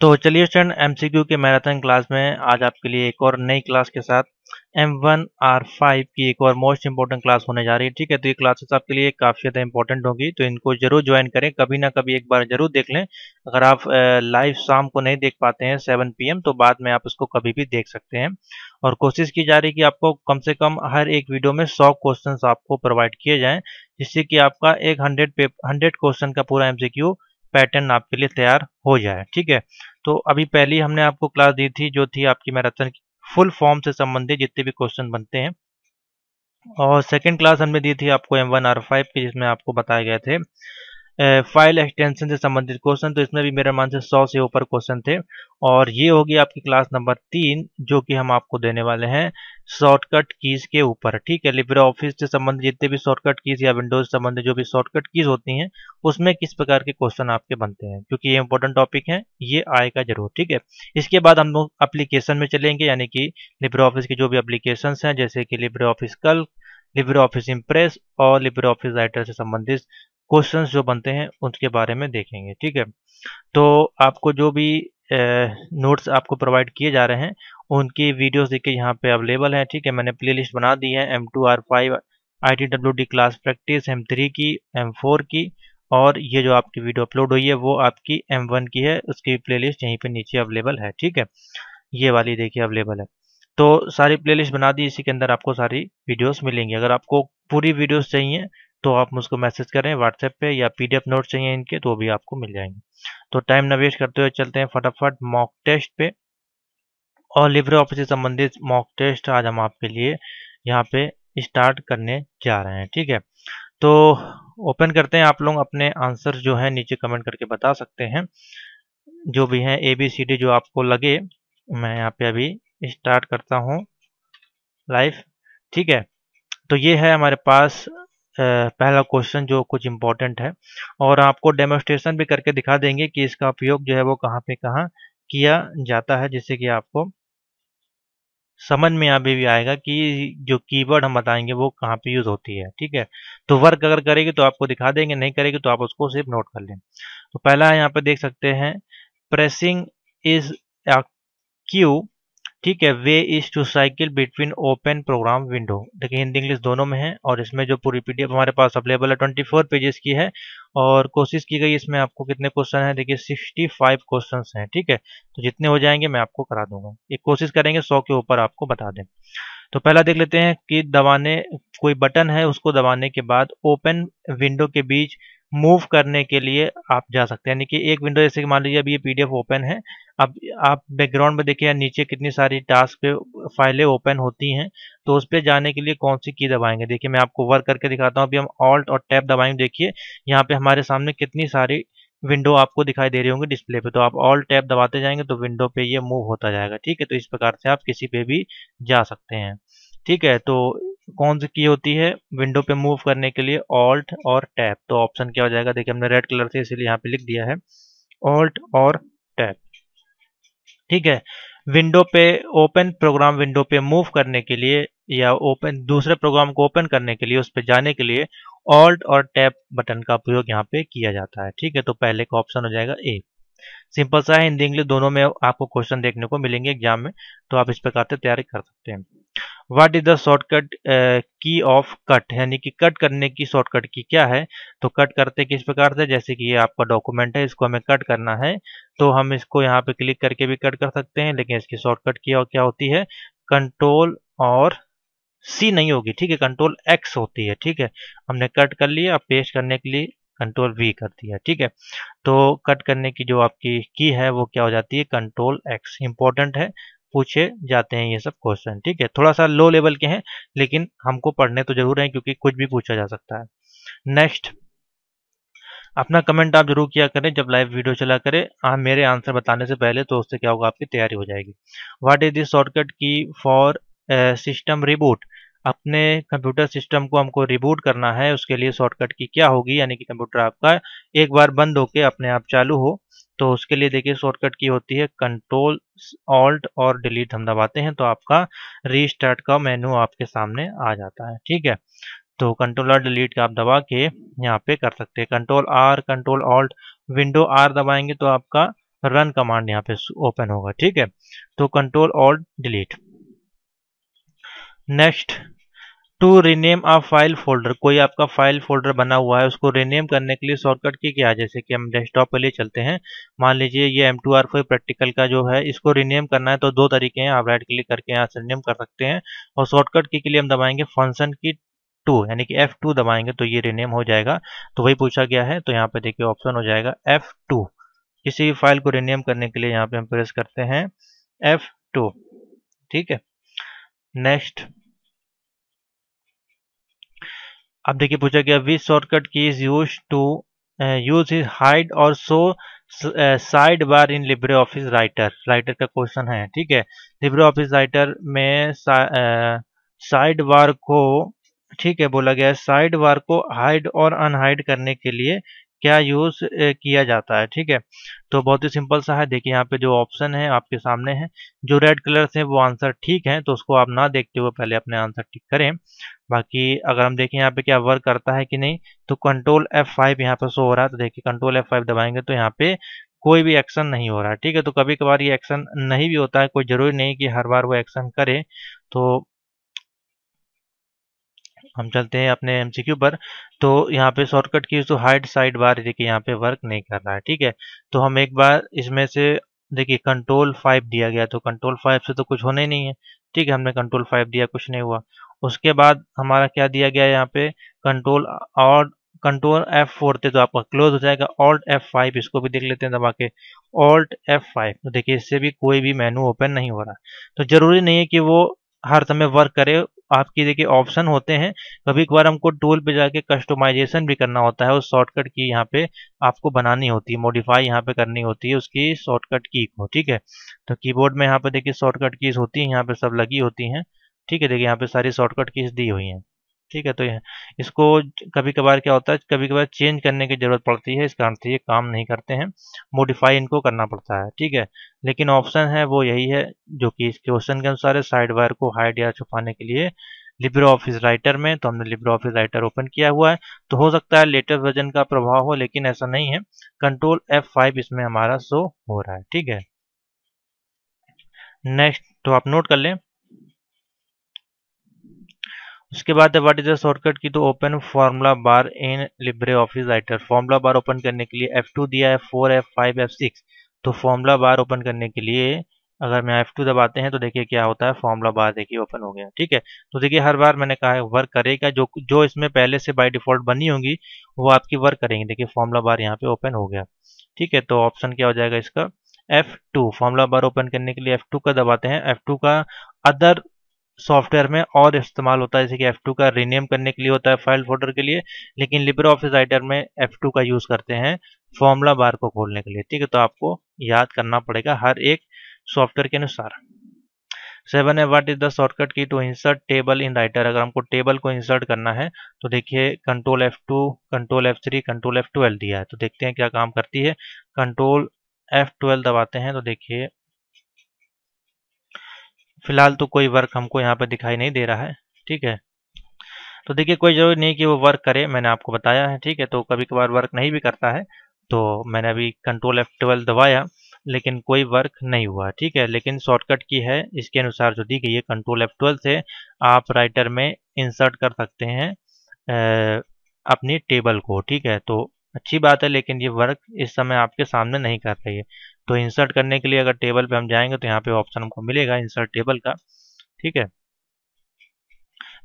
तो चलिए student MCQ के मैराथन क्लास में आज आपके लिए एक और नई क्लास के साथ एम वन आर फाइव की एक और मोस्ट इंपॉर्टेंट क्लास होने जा रही है ठीक है तो ये क्लासेस आपके लिए काफ़ी ज़्यादा इंपॉर्टेंट होगी तो इनको जरूर ज्वाइन करें कभी ना कभी एक बार जरूर देख लें अगर आप लाइव शाम को नहीं देख पाते हैं सेवन पी तो बाद में आप उसको कभी भी देख सकते हैं और कोशिश की जा रही है कि आपको कम से कम हर एक वीडियो में सौ क्वेश्चन आपको प्रोवाइड किए जाएँ जिससे कि आपका एक हंड्रेड हंड्रेड क्वेश्चन का पूरा एम पैटर्न आपके लिए तैयार हो जाए ठीक है तो अभी पहली हमने आपको क्लास दी थी जो थी आपकी मैराथन की फुल फॉर्म से संबंधित जितने भी क्वेश्चन बनते हैं और सेकेंड क्लास हमने दी थी आपको एम वन आर फाइव की जिसमें आपको बताए गए थे फाइल एक्सटेंशन से संबंधित क्वेश्चन तो इसमें भी मेरे मान से सौ से ऊपर क्वेश्चन थे और ये होगी आपकी क्लास नंबर तीन जो कि हम आपको देने वाले हैं शॉर्टकट कीज के ऊपर ठीक है लिब्रे ऑफिस से संबंधित जितने भी शॉर्टकट कीज या विंडोज से संबंधित जो भी शॉर्टकट कीज होती हैं उसमें किस प्रकार के क्वेश्चन आपके बनते हैं क्योंकि ये इंपॉर्टेंट टॉपिक है ये आएगा जरूर ठीक है इसके बाद हम लोग अप्लीकेशन में चलेंगे यानी कि लिब्रे ऑफिस के जो भी अप्लीकेशन हैं जैसे कि LibreOffice Calc LibreOffice Impress और लिब्रे ऑफिस राइटर से संबंधित क्वेश्चन जो बनते हैं उनके बारे में देखेंगे ठीक है तो आपको जो भी नोट्स आपको प्रोवाइड किए जा रहे हैं उनकी वीडियोस देखिए यहाँ पे अवेलेबल है ठीक है मैंने प्लेलिस्ट बना दी है M two R five I T W D class practice M three की एम फोर की और ये जो आपकी वीडियो अपलोड हुई है वो आपकी एम वन की है उसकी प्लेलिस्ट यहीं पे नीचे अवेलेबल है ठीक है ये वाली देखिए अवेलेबल है तो सारी लिस्ट बना दी इसी के अंदर आपको सारी वीडियोज मिलेंगी अगर आपको पूरी वीडियोज चाहिए तो आप मुझको मैसेज करें व्हाट्सएप पे या पीडीएफ नोट चाहिए इनके तो भी आपको मिल जाएंगे तो टाइम न वेस्ट करते हुए चलते हैं फटाफट मॉक टेस्ट पे और लिब्रे ऑफिस से संबंधित मॉक टेस्ट आज हम आपके लिए यहाँ पे स्टार्ट करने जा रहे हैं ठीक है तो ओपन करते हैं आप लोग अपने आंसर जो है नीचे कमेंट करके बता सकते हैं जो भी है ए बी सी डी जो आपको लगे मैं यहाँ पे अभी स्टार्ट करता हूँ लाइव ठीक है तो ये है हमारे पास पहला क्वेश्चन जो कुछ इम्पोर्टेंट है और आपको डेमोस्ट्रेशन भी करके दिखा देंगे कि इसका उपयोग जो है वो कहाँ पे कहाँ किया जाता है जिससे कि आपको समझ में अभी भी आएगा कि जो कीवर्ड हम बताएंगे वो कहाँ पे यूज होती है ठीक है तो वर्क अगर करेगी तो आपको दिखा देंगे नहीं करेगी तो आप उसको सिर्फ नोट कर लें तो पहला यहाँ पे देख सकते हैं प्रेसिंग इज क्यू ठीक है way is to cycle between open program window देखिए हिंदी इंग्लिश दोनों में है और इसमें जो पूरी पीडीएफ हमारे पास अवेलेबल है ट्वेंटी फोर पेजेस की है और कोशिश की गई इसमें आपको कितने क्वेश्चन है देखिए सिक्सटी फाइव क्वेश्चन है ठीक है तो जितने हो जाएंगे मैं आपको करा दूंगा एक कोशिश करेंगे सौ के ऊपर आपको बता दें तो पहला देख लेते हैं कि दबाने कोई बटन है उसको दबाने के बाद ओपन विंडो के बीच मूव करने के लिए आप जा सकते हैं यानी कि एक विंडो जैसे कि मान लीजिए अभी ये पीडीएफ ओपन है अब आप बैकग्राउंड में देखिए नीचे कितनी सारी टास्क पे फाइलें ओपन होती हैं तो उस पर जाने के लिए कौन सी की दबाएंगे देखिए मैं आपको वर्क करके दिखाता हूँ अभी हम ऑल्ट और टैब दबाएंगे देखिए यहाँ पे हमारे सामने कितनी सारी विंडो आपको दिखाई दे रही होंगी डिस्प्ले पे तो आप ऑल टैब दबाते जाएंगे तो विंडो पे ये मूव होता जाएगा ठीक है तो इस प्रकार से आप किसी पे भी जा सकते हैं ठीक है तो कौन सी की होती है विंडो पे मूव करने के लिए ऑल्ट और टैप तो ऑप्शन क्या हो जाएगा देखिए हमने रेड कलर से इसीलिए यहाँ पे लिख दिया है ऑल्ट और टैप ठीक है विंडो पे ओपन प्रोग्राम विंडो पे मूव करने के लिए या ओपन दूसरे प्रोग्राम को ओपन करने के लिए उस पर जाने के लिए ऑल्ट और टैप बटन का प्रयोग यहाँ पे किया जाता है ठीक है तो पहले का ऑप्शन हो जाएगा ए सिंपल सा है हिंदी इंग्लिश दोनों में आपको क्वेश्चन देखने को मिलेंगे एग्जाम में तो आप इस प्रकार से तैयारी कर सकते हैं what is the shortcut key of cut यानी कि कट करने की शॉर्टकट की क्या है तो कट करते किस प्रकार से जैसे कि ये आपका डॉक्यूमेंट है इसको हमें कट करना है तो हम इसको यहाँ पे क्लिक करके भी कट कर सकते हैं लेकिन इसकी शॉर्टकट की क्या होती है कंट्रोल और सी नहीं होगी ठीक है कंट्रोल एक्स होती है ठीक है हमने कट कर लिया अब पेस्ट करने के लिए कंट्रोल वी कर दिया ठीक है तो कट करने की जो आपकी की है वो क्या हो जाती है कंट्रोल एक्स इंपॉर्टेंट है पूछे जाते हैं ये सब क्वेश्चन ठीक है थोड़ा सा लो लेवल के हैं लेकिन हमको पढ़ने तो जरूर हैं क्योंकि कुछ भी पूछा जा सकता है नेक्स्ट अपना कमेंट आप जरूर किया करें जब लाइव वीडियो चला करें आप हाँ, मेरे आंसर बताने से पहले तो उससे क्या होगा आपकी तैयारी हो जाएगी what is this shortcut key for system reboot अपने कंप्यूटर सिस्टम को हमको रिबूट करना है उसके लिए शॉर्टकट की क्या होगी यानी कि कंप्यूटर आपका एक बार बंद होके अपने आप चालू हो तो उसके लिए देखिए शॉर्टकट की होती है कंट्रोल ऑल्ट और डिलीट हम दबाते हैं तो आपका रीस्टार्ट का मेनू आपके सामने आ जाता है ठीक है तो कंट्रोल आर डिलीट का आप दबा के यहाँ पे कर सकते हैं control R control alt window R दबाएंगे तो आपका रन कमांड यहाँ पे ओपन होगा ठीक है तो control alt delete next to rename a file folder कोई आपका फाइल फोल्डर बना हुआ है उसको रीनेम करने के लिए शॉर्टकट की क्या है जैसे कि हम डेस्कटॉप पर लिए चलते हैं मान लीजिए ये M two R four practical का जो है इसको रीनेम करना है तो दो तरीके हैं आप राइट क्लिक करके यहाँ से रीनेम कर सकते हैं और शॉर्टकट की के लिए हम दबाएंगे फंक्शन की टू यानी कि एफ टू दबाएंगे तो ये रीनेम हो जाएगा तो वही पूछा गया है तो यहाँ पे देखिए ऑप्शन हो जाएगा एफ टू किसी भी फाइल को रीनेम करने के लिए यहाँ पे हम प्रेस करते हैं एफ टू ठीक है नेक्स्ट अब देखिए पूछा गया which shortcut key is use to use is hide और show side bar in LibreOffice Writer Writer का क्वेश्चन है ठीक है लिब्रे ऑफिस राइटर में साइड बार uh, को ठीक है बोला गया है साइड बार को हाइड और अनहाइड करने के लिए क्या यूज़ किया जाता है ठीक है तो बहुत ही सिंपल सा है देखिए यहाँ पे जो ऑप्शन है आपके सामने है जो रेड कलर से वो आंसर ठीक है तो उसको आप ना देखते हुए पहले अपने आंसर टिक करें बाकी अगर हम देखें यहाँ पे क्या वर्क करता है कि नहीं तो कंट्रोल एफ फाइव यहाँ पे शो हो रहा है तो देखिए कंट्रोल एफ फाइव दबाएंगे तो यहाँ पे कोई भी एक्शन नहीं हो रहा है ठीक है तो कभी कभार ये एक्शन नहीं भी होता है कोई जरूरी नहीं कि हर बार वो एक्शन करे तो हम चलते हैं अपने एमसीक्यू पर तो यहाँ पे शॉर्टकट की तो हाइड साइड बार देखिए यहाँ पे वर्क नहीं कर रहा है ठीक है तो हम एक बार इसमें से देखिए कंट्रोल फाइव दिया गया तो कंट्रोल फाइव से तो कुछ होना ही नहीं है ठीक है हमने कंट्रोल फाइव दिया कुछ नहीं हुआ उसके बाद हमारा क्या दिया गया यहाँ पे कंट्रोल और कंट्रोल एफ फोर थे तो आपका क्लोज हो जाएगा ऑल्ट एफ फाइव इसको भी देख लेते हैं दबा के ऑल्ट एफ फाइव देखिए इससे भी कोई भी मेनू ओपन नहीं हो रहा तो जरूरी नहीं है कि वो हर समय वर्क करे आपके देखिए ऑप्शन होते हैं कभी एक बार हमको टूल पे जाके कस्टमाइजेशन भी करना होता है उस शॉर्टकट की यहाँ पे आपको बनानी होती है मॉडिफाई यहाँ पे करनी होती है उसकी शॉर्टकट की को ठीक है तो कीबोर्ड में यहाँ पे देखिए शॉर्टकट कीज होती है यहाँ पे सब लगी होती हैं ठीक है देखिए यहाँ पे सारी शॉर्टकट कीज दी हुई हैं ठीक है तो यह इसको कभी कभार क्या होता है कभी कभार चेंज करने की जरूरत पड़ती है इस कारण से ये काम नहीं करते हैं मोडिफाई इनको करना पड़ता है ठीक है लेकिन ऑप्शन है वो यही है जो कि इस क्वेश्चन के अनुसार है साइड वायर को हाइड या छुपाने के लिए लिब्रो ऑफिस राइटर में तो हमने लिब्रो ऑफिस राइटर ओपन किया हुआ है तो हो सकता है लेटेस्ट वर्जन का प्रभाव हो लेकिन ऐसा नहीं है कंट्रोल एफ फाइव इसमें हमारा शो हो रहा है ठीक है नेक्स्ट तो आप नोट कर लें उसके बाद what is the shortcut key तो open formula bar in LibreOffice Writer formula bar open करने के लिए F2 दिया है four F five F six तो फार्मूला बार ओपन करने के लिए अगर मैं F2 दबाते हैं तो देखिए क्या होता है फॉर्मूला बार देखिए ओपन हो गया ठीक है तो देखिए हर बार मैंने कहा है वर्क करेगा जो जो इसमें पहले से बाय डिफॉल्ट बनी होंगी वो आपकी वर्क करेंगी देखिए फॉर्मूला बार यहाँ पे ओपन हो गया ठीक है तो ऑप्शन क्या हो जाएगा इसका F2 फॉर्मूला बार ओपन करने के लिए F2 का दबाते हैं F2 का अदर सॉफ्टवेयर में और इस्तेमाल होता है जैसे कि F2 का रीनेम करने के लिए होता है फाइल फोल्डर के लिए लेकिन लिबर ऑफिस राइटर में F2 का यूज़ करते हैं फॉर्मूला बार को खोलने के लिए ठीक है तो आपको याद करना पड़ेगा हर एक सॉफ्टवेयर के अनुसार सेवन है what is the shortcut key to insert table in Writer अगर हमको टेबल को इंसर्ट करना है तो देखिए control F two control F three control F twelve दिया है तो देखते हैं क्या काम करती है कंट्रोल एफ ट्वेल्व दबाते हैं तो देखिए फिलहाल तो कोई वर्क हमको यहाँ पर दिखाई नहीं दे रहा है ठीक है तो देखिए कोई ज़रूरी नहीं कि वो वर्क करे मैंने आपको बताया है ठीक है तो कभी कभार वर्क नहीं भी करता है तो मैंने अभी कंट्रोल एफ ट्वेल्व दबाया लेकिन कोई वर्क नहीं हुआ ठीक है लेकिन शॉर्टकट की है इसके अनुसार जो दी गई है कंट्रोल एफ ट्वेल्व से आप राइटर में इंसर्ट कर सकते हैं आ, अपनी टेबल को ठीक है तो अच्छी बात है लेकिन ये वर्क इस समय आपके सामने नहीं कर रही है तो इंसर्ट करने के लिए अगर टेबल पे हम जाएंगे तो यहाँ पे ऑप्शन हमको मिलेगा इंसर्ट टेबल का ठीक है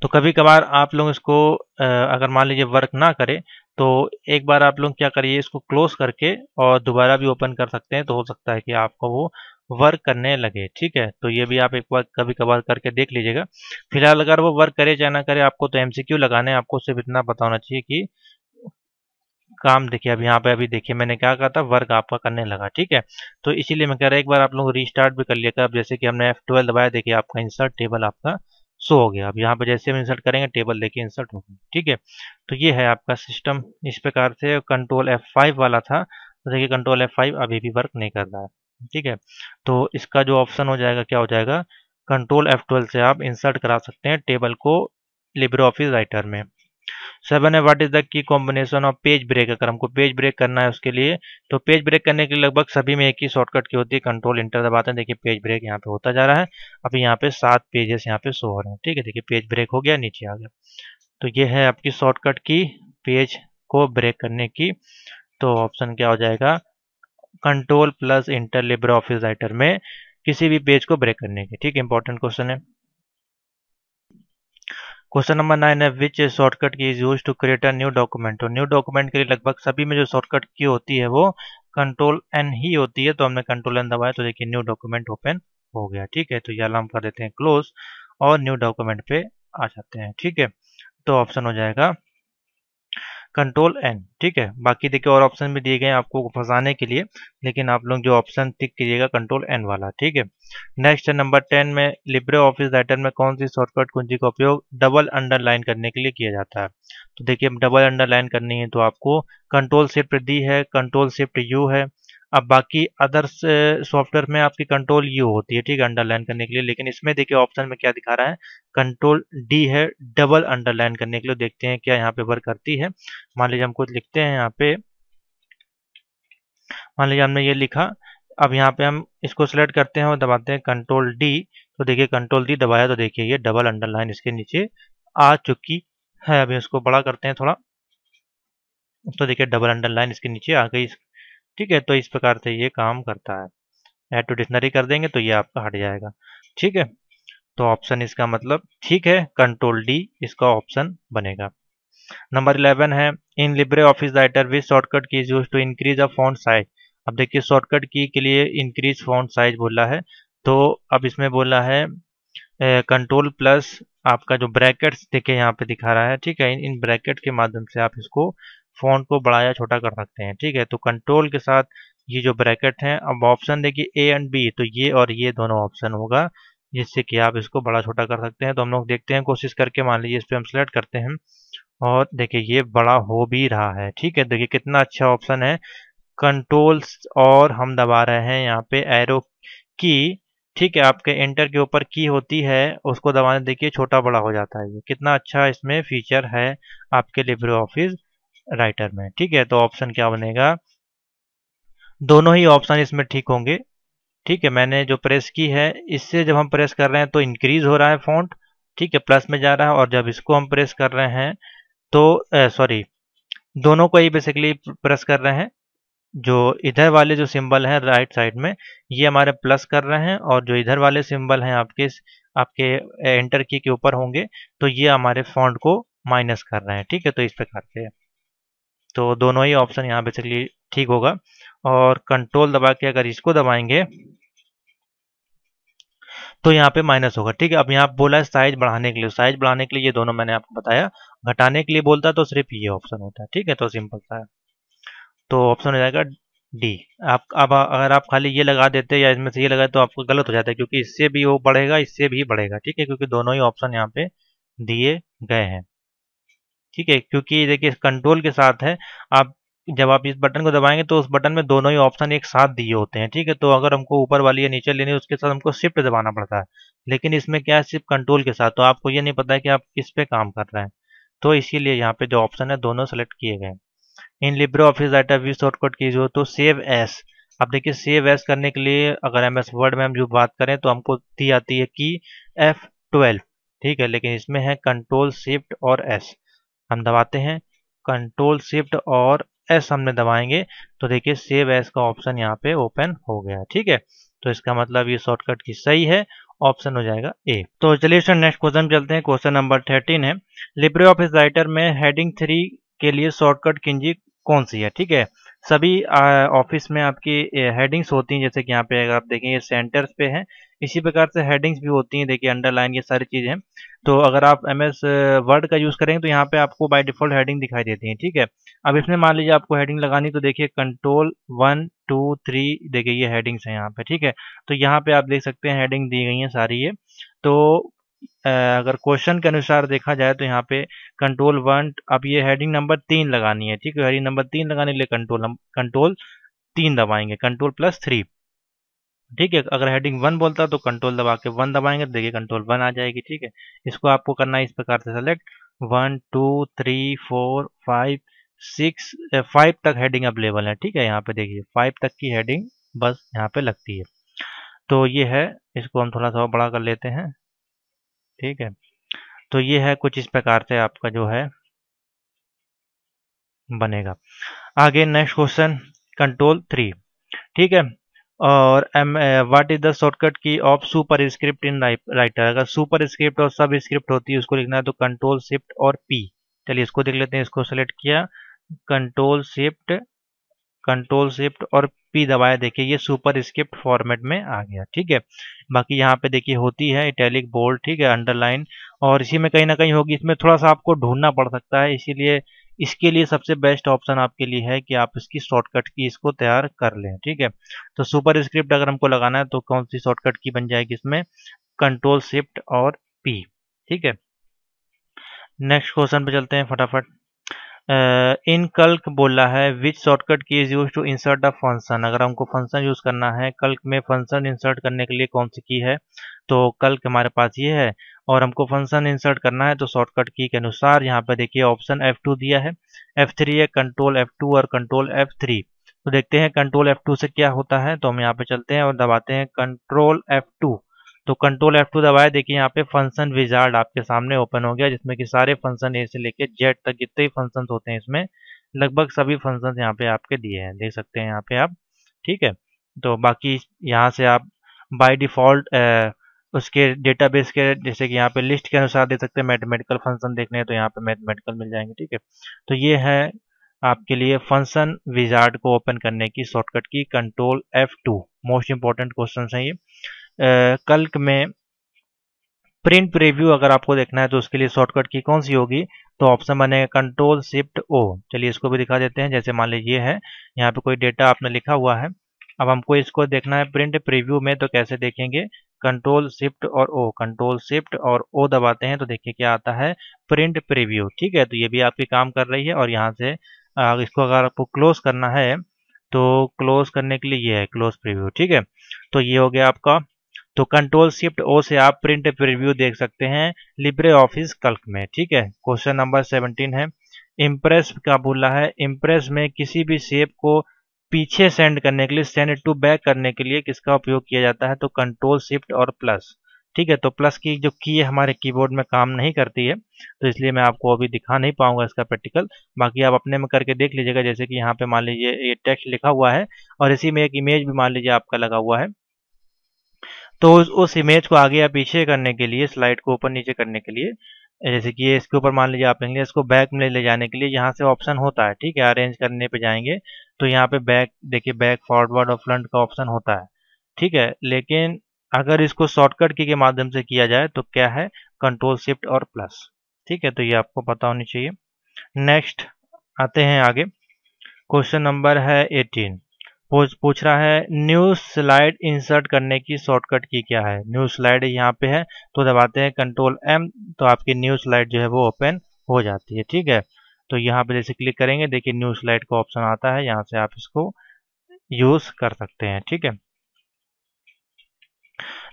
तो कभी कभार आप लोग इसको अगर मान लीजिए वर्क ना करे तो एक बार आप लोग क्या करिए इसको क्लोज करके और दोबारा भी ओपन कर सकते हैं तो हो सकता है कि आपको वो वर्क करने लगे ठीक है तो ये भी आप एक बार कभी कभार करके देख लीजिएगा फिलहाल अगर वो वर्क करे चाहे ना करे आपको तो एमसीक्यू लगाने आपको सिर्फ इतना बताना होना चाहिए कि काम देखिए अब यहाँ पे अभी देखिए मैंने क्या कहा था वर्क आपका करने लगा ठीक है तो इसीलिए मैं कह रहा एक बार आप लोग रिस्टार्ट भी कर लिया अब जैसे कि हमने एफ ट्वेल्व दबाया देखिए आपका इंसर्ट टेबल आपका शो हो गया अब यहाँ पे जैसे हम इंसर्ट करेंगे टेबल देखिए इंसर्ट हो गया ठीक है तो ये है आपका सिस्टम इस प्रकार से कंट्रोल एफ फाइव वाला था तो देखिए कंट्रोल एफ फाइव अभी भी वर्क नहीं कर रहा है ठीक है तो इसका जो ऑप्शन हो जाएगा क्या हो जाएगा कंट्रोल एफ ट्वेल्व से आप इंसर्ट करा सकते हैं टेबल को लिब्रे ऑफिस राइटर में सेवन है what is the key combination of page break अगर हमको पेज ब्रेक करना है उसके लिए तो पेज ब्रेक करने के लिए लगभग सभी में एक ही शॉर्टकट की होती है कंट्रोल इंटर दबाते हैं देखिए पेज ब्रेक यहाँ पे होता जा रहा है अभी यहाँ पे सात पेजेस यहाँ पे शो हो रहे हैं ठीक है देखिए पेज ब्रेक हो गया नीचे आ गया तो ये है आपकी शॉर्टकट की पेज को ब्रेक करने की तो ऑप्शन क्या हो जाएगा control plus enter LibreOffice Writer में किसी भी पेज को ब्रेक करने के ठीक है इंपॉर्टेंट क्वेश्चन है क्वेश्चन नंबर नाइन है which shortcut key is use to create a new document तो न्यू डॉक्यूमेंट के लिए लगभग सभी में जो शॉर्टकट की होती है वो कंट्रोल एन ही होती है तो हमने कंट्रोल एन दबाया तो देखिए न्यू डॉक्यूमेंट ओपन हो गया ठीक है तो ये अलार्म कर देते हैं क्लोज और न्यू डॉक्यूमेंट पे आ जाते हैं ठीक है तो ऑप्शन हो जाएगा कंट्रोल एन ठीक है बाकी देखिए और ऑप्शन भी दिए गए हैं आपको फंसाने के लिए लेकिन आप लोग जो ऑप्शन टिक कीजिएगा कंट्रोल एन वाला ठीक है नेक्स्ट है नंबर टेन में लिब्रे ऑफिस राइटर में कौन सी शॉर्टकट कुंजी का उपयोग डबल अंडरलाइन करने के लिए किया जाता है तो देखिए डबल अंडरलाइन करनी है तो आपको कंट्रोल शिफ्ट डी है कंट्रोल शिफ्ट यू है अब बाकी अदर्स सॉफ्टवेयर में आपकी कंट्रोल यू होती है ठीक है अंडरलाइन करने के लिए लेकिन इसमें देखिए ऑप्शन में क्या दिखा रहा है कंट्रोल डी है डबल अंडरलाइन करने के लिए देखते हैं क्या यहाँ पे वर्क करती है मान लीजिए हम कुछ लिखते हैं यहाँ पे मान लीजिए हमने ये लिखा अब यहाँ पे हम इसको सिलेक्ट करते हैं और दबाते हैं कंट्रोल डी तो देखिए कंट्रोल डी दबाया तो देखिए ये डबल अंडरलाइन इसके नीचे आ चुकी है अभी इसको बड़ा करते हैं थोड़ा तो देखिए डबल अंडरलाइन इसके नीचे आ गई ठीक है तो इस प्रकार से ये काम करता है एड टू डिक्शनरी कर देंगे तो ये आपका हट जाएगा ठीक है तो ऑप्शन इसका मतलब ठीक है कंट्रोल डी इसका ऑप्शन बनेगा नंबर इलेवन है in LibreOffice Writer with shortcut key use to increase a font size अब देखिए शॉर्टकट की के लिए इंक्रीज फोन साइज बोला है तो अब इसमें बोला है कंट्रोल प्लस आपका जो ब्रैकेट्स देखिए यहाँ पे दिखा रहा है ठीक है इन ब्रैकेट के माध्यम से आप इसको फ़ॉन्ट को बड़ा या छोटा कर सकते हैं ठीक है तो कंट्रोल के साथ ये जो ब्रैकेट हैं अब ऑप्शन देखिए ए एंड बी तो ये और ये दोनों ऑप्शन होगा जिससे कि आप इसको बड़ा छोटा कर सकते हैं तो हम लोग देखते हैं कोशिश करके मान लीजिए इस पर हम सेलेक्ट करते हैं और देखिए ये बड़ा हो भी रहा है ठीक है देखिए कितना अच्छा ऑप्शन है कंट्रोल्स और हम दबा रहे हैं यहाँ पे एरो की ठीक है आपके एंटर के ऊपर की होती है उसको दबाने देखिए छोटा बड़ा हो जाता है ये कितना अच्छा इसमें फीचर है आपके लिब्रे ऑफिस राइटर में ठीक है तो ऑप्शन क्या बनेगा दोनों ही ऑप्शन इसमें ठीक होंगे ठीक है मैंने जो प्रेस की है इससे जब हम प्रेस कर रहे हैं तो इंक्रीज हो रहा है फॉन्ट ठीक है प्लस में जा रहा है और जब इसको हम प्रेस कर रहे हैं तो सॉरी दोनों को ही बेसिकली प्रेस कर रहे हैं जो इधर वाले जो सिंबल है राइट साइड में ये हमारे प्लस कर रहे हैं और जो इधर वाले सिंबल हैं आपके आपके एंटर की के ऊपर होंगे तो ये हमारे फॉन्ट को माइनस कर रहे हैं ठीक है तो इस प्रकार से तो दोनों ही ऑप्शन यहाँ बेसिकली ठीक होगा और कंट्रोल दबा के अगर इसको दबाएंगे तो यहाँ पे माइनस होगा ठीक है अब यहाँ बोला है साइज बढ़ाने के लिए साइज बढ़ाने के लिए ये दोनों मैंने आपको बताया घटाने के लिए बोलता तो सिर्फ ये ऑप्शन होता है ठीक है तो सिंपल सा है तो ऑप्शन हो जाएगा डी आप अब अगर आप खाली ये लगा देते या इसमें से ये लगाए तो आपको गलत हो जाता है क्योंकि इससे भी वो बढ़ेगा इससे भी बढ़ेगा ठीक है क्योंकि दोनों ही ऑप्शन यहाँ पे दिए गए हैं ठीक है क्योंकि देखिए कंट्रोल के साथ है आप जब आप इस बटन को दबाएंगे तो उस बटन में दोनों ही ऑप्शन एक साथ दिए होते हैं ठीक है तो अगर हमको ऊपर वाली या नीचे लेनी है उसके साथ हमको शिफ्ट दबाना पड़ता है लेकिन इसमें क्या है सिर्फ कंट्रोल के साथ तो आपको ये नहीं पता है कि आप किस पे काम कर रहे हैं तो इसीलिए यहाँ पे जो ऑप्शन है दोनों सेलेक्ट किए गए in LibreOffice data view shortcut key जो तो सेव एस अब देखिए सेव एस करने के लिए अगर एम एस वर्ड में हम जो बात करें तो हमको दी आती है की एफ ट्वेल्व ठीक है लेकिन इसमें है कंट्रोल शिफ्ट और एस हम दबाते हैं कंट्रोल शिफ्ट और एस हमने दबाएंगे तो देखिए सेव एस का ऑप्शन यहाँ पे ओपन हो गया ठीक है तो इसका मतलब ये शॉर्टकट की सही है ऑप्शन हो जाएगा ए तो चलिए सर नेक्स्ट क्वेश्चन चलते हैं क्वेश्चन नंबर थर्टीन है लिब्रे ऑफिस राइटर में हेडिंग थ्री के लिए शॉर्टकट किंजी कौन सी है ठीक है सभी ऑफिस में आपकी हेडिंग्स होती हैं जैसे कि यहाँ पे अगर आप देखें ये सेंटर्स पे हैं इसी प्रकार से हेडिंग्स भी होती हैं देखिए अंडरलाइन ये सारी चीज़ें तो अगर आप एम एस वर्ड का यूज़ करेंगे तो यहाँ पे आपको बाय डिफॉल्ट हेडिंग दिखाई देती है ठीक है अब इसमें मान लीजिए आपको हेडिंग लगानी तो देखिए कंट्रोल वन टू थ्री देखिए ये हेडिंग्स हैं यहाँ पे ठीक है तो यहाँ पे आप देख सकते हैं हेडिंग दी गई हैं सारी ये तो अगर क्वेश्चन के अनुसार देखा जाए तो यहाँ पे कंट्रोल वन अब ये हेडिंग नंबर तीन लगानी है ठीक है हेडिंग नंबर तीन लगाने के लिए कंट्रोल कंट्रोल तीन दबाएंगे कंट्रोल प्लस थ्री ठीक है अगर हेडिंग वन बोलता तो कंट्रोल दबा के वन दबाएंगे तो देखिए कंट्रोल वन आ जाएगी ठीक है इसको आपको करना है इस प्रकार से select one two three four five six five तक हेडिंग अवेलेबल है ठीक है यहाँ पे देखिए फाइव तक की हेडिंग बस यहाँ पे लगती है तो ये है इसको हम थोड़ा सा बड़ा कर लेते हैं ठीक है तो ये है कुछ इस प्रकार से आपका जो है बनेगा आगे नेक्स्ट क्वेश्चन कंट्रोल थ्री ठीक है और um what is the shortcut key of superscript in Writer अगर सुपर स्क्रिप्ट और सब स्क्रिप्ट होती है उसको लिखना है तो कंट्रोल शिफ्ट और पी चलिए इसको देख लेते हैं इसको सेलेक्ट किया कंट्रोल शिफ्ट कंट्रोल शिफ्ट और पी दबाया देखिए ये सुपर स्क्रिप्ट फॉर्मेट में आ गया ठीक है बाकी यहाँ पे देखिए होती है इटैलिक बोल्ड ठीक है अंडरलाइन और इसी में कहीं ना कहीं होगी इसमें थोड़ा सा आपको ढूंढना पड़ सकता है इसीलिए इसके लिए सबसे बेस्ट ऑप्शन आपके लिए है कि आप इसकी शॉर्टकट की इसको तैयार कर लें ठीक है तो सुपर स्क्रिप्ट अगर हमको लगाना है तो कौन सी शॉर्टकट की बन जाएगी इसमें कंट्रोल शिफ्ट और पी ठीक है नेक्स्ट क्वेश्चन पे चलते हैं फटाफट इन कल्क बोला है which shortcut key is use to insert a function अगर हमको फंक्शन यूज करना है कल्क में फंक्शन इंसर्ट करने के लिए कौन सी की है तो कल्क हमारे पास ये है और हमको फंक्शन इंसर्ट करना है तो शॉर्टकट की के अनुसार यहाँ पर देखिए ऑप्शन F2 दिया है F3 है कंट्रोल F2 और कंट्रोल F3 तो देखते हैं कंट्रोल F2 से क्या होता है तो हम यहाँ पे चलते हैं और दबाते हैं कंट्रोल F2 तो कंट्रोल एफ टू दबाए देखिए यहाँ पे फंक्शन विजार्ड आपके सामने ओपन हो गया जिसमें कि सारे फंक्शन ए से लेके जेड तक जितने ही फंक्शन होते हैं इसमें लगभग सभी फंक्शन यहाँ पे आपके दिए हैं देख सकते हैं यहाँ पे आप ठीक है तो बाकी यहाँ से आप बाय डिफॉल्ट उसके डेटाबेस के जैसे कि यहाँ पे लिस्ट के अनुसार दे सकते हैं मैथमेटिकल फंक्शन देखने हैं तो यहाँ पे मैथमेटिकल मिल जाएंगे ठीक है तो ये है आपके लिए फंक्शन विजार्ड को ओपन करने की shortcut key control two most important question है ये कल्क में प्रिंट प्रीव्यू अगर आपको देखना है तो उसके लिए शॉर्टकट की कौन सी होगी तो ऑप्शन बने कंट्रोल शिफ्ट ओ चलिए इसको भी दिखा देते हैं जैसे मान लीजिए है यहाँ पे कोई डेटा आपने लिखा हुआ है अब हमको इसको देखना है प्रिंट प्रीव्यू में तो कैसे देखेंगे कंट्रोल शिफ्ट और ओ कंट्रोल शिफ्ट और ओ दबाते हैं तो देखिए क्या आता है प्रिंट प्रीव्यू ठीक है तो ये भी आपकी काम कर रही है और यहाँ से इसको अगर आपको क्लोज करना है तो क्लोज करने के लिए ये है क्लोज प्रीव्यू ठीक है तो ये हो गया आपका तो कंट्रोल शिफ्ट ओ से आप प्रिंट प्रिव्यू देख सकते हैं लिब्रे ऑफिस कल्क में ठीक है क्वेश्चन नंबर सेवनटीन है इम्प्रेस का बोला है इम्प्रेस में किसी भी शेप को पीछे सेंड करने के लिए सेंड टू बैक करने के लिए किसका उपयोग किया जाता है तो कंट्रोल शिफ्ट और प्लस ठीक है तो प्लस की जो की है हमारे कीबोर्ड में काम नहीं करती है तो इसलिए मैं आपको अभी दिखा नहीं पाऊंगा इसका प्रैक्टिकल बाकी आप अपने में करके देख लीजिएगा जैसे कि यहाँ पे मान लीजिए ये टेक्स्ट लिखा हुआ है और इसी में एक इमेज भी मान लीजिए आपका लगा हुआ है तो उस, उस इमेज को आगे या पीछे करने के लिए स्लाइड को ऊपर नीचे करने के लिए जैसे कि ये इसके ऊपर मान लीजिए आप लेंगे इसको बैक में ले जाने के लिए यहाँ से ऑप्शन होता है ठीक है अरेंज करने पे जाएंगे तो यहाँ पे बैक देखिए बैक फॉरवर्ड और फ्रंट का ऑप्शन होता है ठीक है लेकिन अगर इसको शॉर्टकट की के माध्यम से किया जाए तो क्या है कंट्रोल शिफ्ट और प्लस ठीक है तो ये आपको पता होनी चाहिए नेक्स्ट आते हैं आगे क्वेश्चन नंबर है एटीन पूछ पूछ रहा है न्यू स्लाइड इंसर्ट करने की शॉर्टकट की क्या है न्यू स्लाइड यहाँ पे है तो दबाते हैं कंट्रोल एम तो आपकी न्यू स्लाइड जो है वो ओपन हो जाती है ठीक है तो यहाँ पे जैसे क्लिक करेंगे देखिए न्यू स्लाइड का ऑप्शन आता है यहाँ से आप इसको यूज कर सकते हैं ठीक है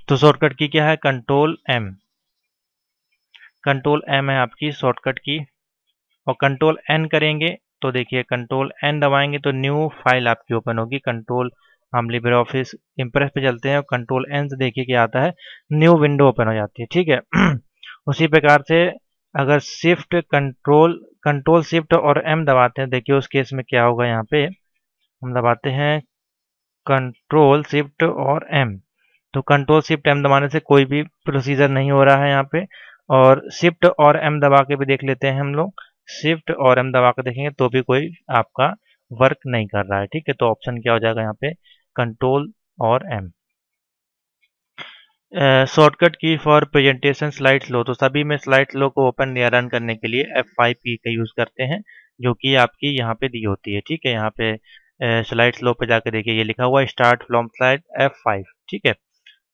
तो शॉर्टकट की क्या है कंट्रोल एम कंट्रोल एम है आपकी शॉर्टकट की और कंट्रोल एन करेंगे तो देखिए कंट्रोल एन दबाएंगे तो न्यू फाइल आपकी ओपन होगी कंट्रोल हम लिब्रे ऑफिस इम्प्रेस पे चलते हैं कंट्रोल एन से देखिए क्या आता है न्यू विंडो ओपन हो जाती है ठीक है उसी प्रकार से अगर शिफ्ट कंट्रोल कंट्रोल शिफ्ट और एम दबाते हैं देखिए उस केस में क्या होगा यहाँ पे हम दबाते हैं कंट्रोल शिफ्ट और एम तो कंट्रोल शिफ्ट एम दबाने से कोई भी प्रोसीजर नहीं हो रहा है यहाँ पे और शिफ्ट और एम दबा के भी देख लेते हैं हम लोग शिफ्ट और एम दबा के देखेंगे तो भी कोई आपका वर्क नहीं कर रहा है ठीक है तो ऑप्शन क्या हो जाएगा यहाँ पे कंट्रोल और M shortcut key for presentation slide लो तो सभी में स्लाइड लो को ओपन या रन करने के लिए एफ फाइव की का यूज़ करते हैं जो कि आपकी यहाँ पे दी होती है ठीक है यहाँ पे स्लाइड लो पे जाकर देखिए ये लिखा हुआ है start from slide F five ठीक है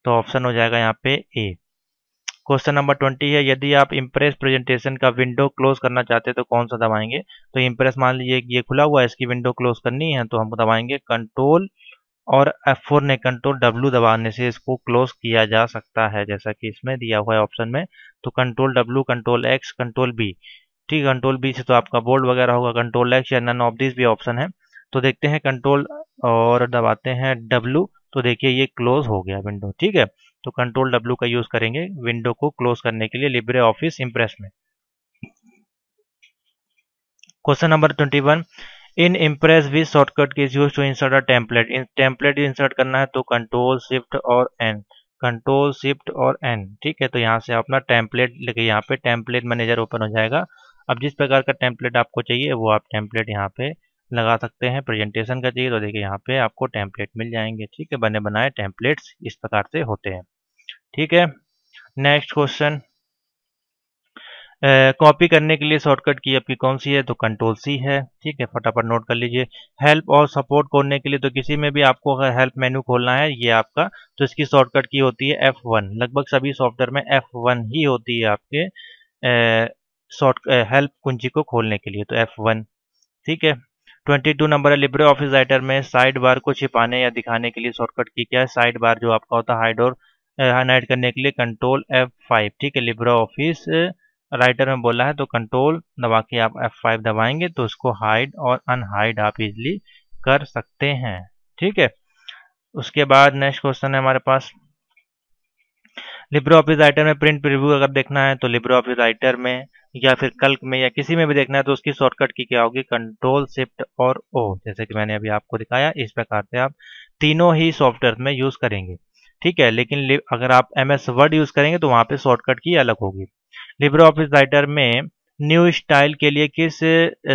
तो ऑप्शन हो जाएगा यहाँ पे ए क्वेश्चन नंबर ट्वेंटी है यदि आप इम्प्रेस प्रेजेंटेशन का विंडो क्लोज करना चाहते हैं तो कौन सा दबाएंगे तो इम्प्रेस मान लीजिए ये खुला हुआ है इसकी विंडो क्लोज करनी है तो हम दबाएंगे कंट्रोल और F4 ने कंट्रोल W दबाने से इसको क्लोज किया जा सकता है जैसा कि इसमें दिया हुआ है ऑप्शन में तो control W control X control B ठीक है कंट्रोल बी से तो आपका बोल्ड वगैरह होगा कंट्रोल एक्स या नन ऑफ दिस भी ऑप्शन है तो देखते हैं कंट्रोल और दबाते हैं डब्लू तो देखिए ये क्लोज हो गया विंडो ठीक है तो कंट्रोल डब्ल्यू का यूज़ करेंगे विंडो को क्लोज करने के लिए लिब्रे ऑफिस इम्प्रेस में question number twenty one in Impress with shortcut is use to insert a template in template insert करना है तो कंट्रोल शिफ्ट और एन कंट्रोल शिफ्ट और एन ठीक है तो यहाँ से अपना टेम्पलेट लेके यहाँ पे टेम्पलेट मैनेजर ओपन हो जाएगा अब जिस प्रकार का टेम्पलेट आपको चाहिए वो आप टेम्पलेट यहाँ पे लगा सकते हैं प्रेजेंटेशन का चाहिए तो देखिए यहाँ पे आपको टेम्पलेट मिल जाएंगे ठीक है बने बनाए टेम्पलेट्स इस प्रकार से होते हैं ठीक है नेक्स्ट क्वेश्चन कॉपी करने के लिए शॉर्टकट की आपकी कौन सी है तो कंट्रोल सी है ठीक है फटाफट नोट कर लीजिए हेल्प और सपोर्ट करने के लिए तो किसी में भी आपको अगर हेल्प मेन्यू खोलना है ये आपका तो इसकी शॉर्टकट की होती है एफ वन लगभग सभी सॉफ्टवेयर में एफ वन ही होती है आपके शॉर्ट uh, हेल्प uh, कुंजी को खोलने के लिए तो एफ वन ठीक है ट्वेंटी टू नंबर है लिब्रे ऑफिस राइटर में साइड बार को छिपाने या दिखाने के लिए शॉर्टकट की क्या है साइड बार जो आपका होता है हाइड और हाईलाइट करने के लिए कंट्रोल एफ फाइव ठीक है लिब्रा ऑफिस राइटर में बोला है तो कंट्रोल दबा के आप एफ फाइव दबाएंगे तो उसको हाइड और अनहाइड आप इजली कर सकते हैं ठीक है उसके बाद नेक्स्ट क्वेश्चन है हमारे पास लिब्रो ऑफिस राइटर में प्रिंट प्रिव्यू अगर देखना है तो लिब्रो ऑफिस राइटर में या फिर कल्क में या किसी में भी देखना है तो उसकी शॉर्टकट की क्या होगी कंट्रोल शिफ्ट और ओ जैसे कि मैंने अभी आपको दिखाया इस प्रकार से आप तीनों ही सॉफ्टवेयर में यूज करेंगे ठीक है लेकिन अगर आप एम एस वर्ड यूज करेंगे तो वहां पे शॉर्टकट की अलग होगी लिब्रो ऑफिस राइटर में न्यू स्टाइल के लिए किस